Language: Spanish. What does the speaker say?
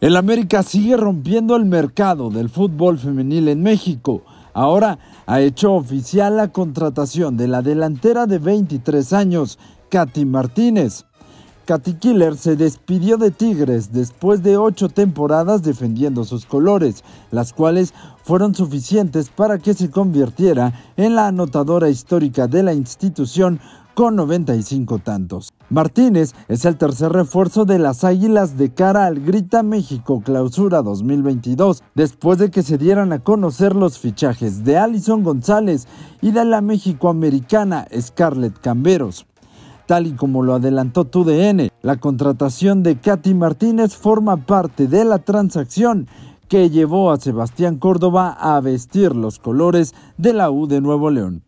El América sigue rompiendo el mercado del fútbol femenil en México. Ahora ha hecho oficial la contratación de la delantera de 23 años, Katy Martínez. Katy Killer se despidió de Tigres después de ocho temporadas defendiendo sus colores, las cuales fueron suficientes para que se convirtiera en la anotadora histórica de la institución con 95 tantos. Martínez es el tercer refuerzo de las Águilas de cara al Grita México Clausura 2022, después de que se dieran a conocer los fichajes de Alison González y de la méxico-americana Scarlett Camberos tal y como lo adelantó TUDN. La contratación de Katy Martínez forma parte de la transacción que llevó a Sebastián Córdoba a vestir los colores de la U de Nuevo León.